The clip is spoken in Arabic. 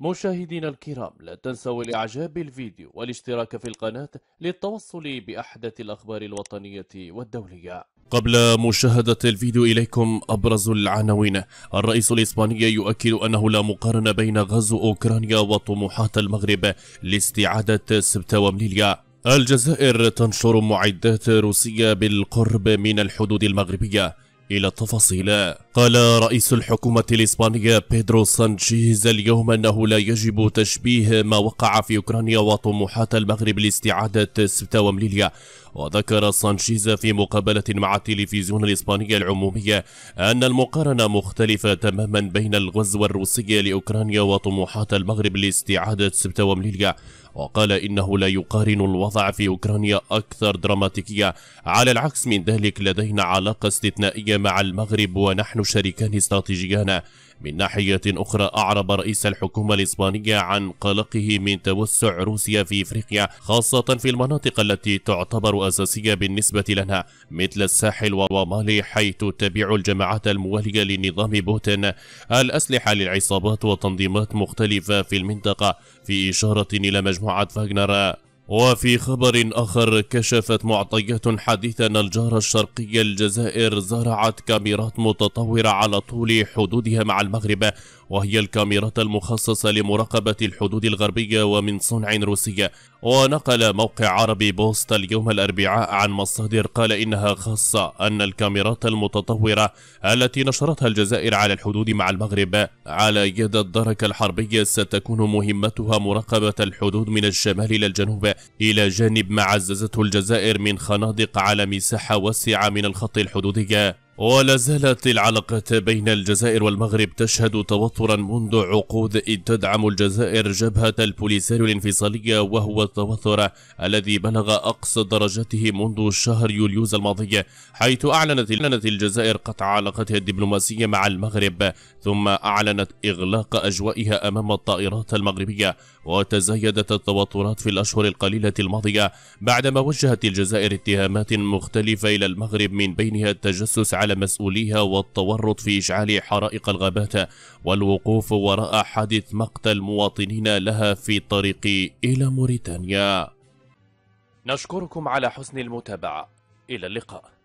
مشاهدينا الكرام لا تنسوا الإعجاب بالفيديو والاشتراك في القناة للتوصل بأحدث الأخبار الوطنية والدولية قبل مشاهدة الفيديو إليكم أبرز العناوين الرئيس الإسباني يؤكد أنه لا مقارنة بين غزو أوكرانيا وطموحات المغرب لاستعادة سبتة ومليليا الجزائر تنشر معدات روسية بالقرب من الحدود المغربية إلى التفاصيل قال رئيس الحكومة الإسبانية بيدرو سانشيز اليوم أنه لا يجب تشبيه ما وقع في أوكرانيا وطموحات المغرب لاستعادة سبتة ومليليا وذكر سانشيز في مقابلة مع التلفزيون الإسبانية العمومية أن المقارنة مختلفة تماما بين الغزو الروسي لأوكرانيا وطموحات المغرب لاستعادة سبتة ومليليا وقال إنه لا يقارن الوضع في أوكرانيا أكثر دراماتيكية على العكس من ذلك لدينا علاقة استثنائية مع المغرب ونحن شريكان استراتيجيان من ناحية أخرى أعرب رئيس الحكومة الإسبانية عن قلقه من توسع روسيا في إفريقيا خاصة في المناطق التي تعتبر أساسية بالنسبة لنا مثل الساحل ومالي حيث تبيع الجماعات الموالية لنظام بوتين الأسلحة للعصابات وتنظيمات مختلفة في المنطقة في إشارة إلى مجموعة فاغنر وفي خبر آخر كشفت معطيات حديثة ان الجارة الشرقية الجزائر زرعت كاميرات متطورة على طول حدودها مع المغرب وهي الكاميرات المخصصة لمراقبة الحدود الغربية ومن صنع روسية ونقل موقع عربي بوست اليوم الأربعاء عن مصادر قال إنها خاصة أن الكاميرات المتطورة التي نشرتها الجزائر على الحدود مع المغرب على يد الدركة الحربية ستكون مهمتها مراقبة الحدود من الشمال إلى الجنوب إلى جانب ما عززته الجزائر من خنادق على مساحة واسعة من الخط الحدودي ولا زالت العلاقة بين الجزائر والمغرب تشهد توترا منذ عقود إذ تدعم الجزائر جبهة البوليساريو الانفصالية وهو التوتر الذي بلغ أقصى درجته منذ شهر يوليوز الماضي حيث أعلنت الجزائر قطع علاقتها الدبلوماسية مع المغرب ثم أعلنت إغلاق أجوائها أمام الطائرات المغربية وتزايدت التوترات في الأشهر القليلة الماضية بعدما وجهت الجزائر اتهامات مختلفة إلى المغرب من بينها التجسس على مسؤوليها والتورط في إشعال حرائق الغابات والوقوف وراء حادث مقتل مواطنين لها في الطريق إلى موريتانيا نشكركم على حسن المتابعة إلى اللقاء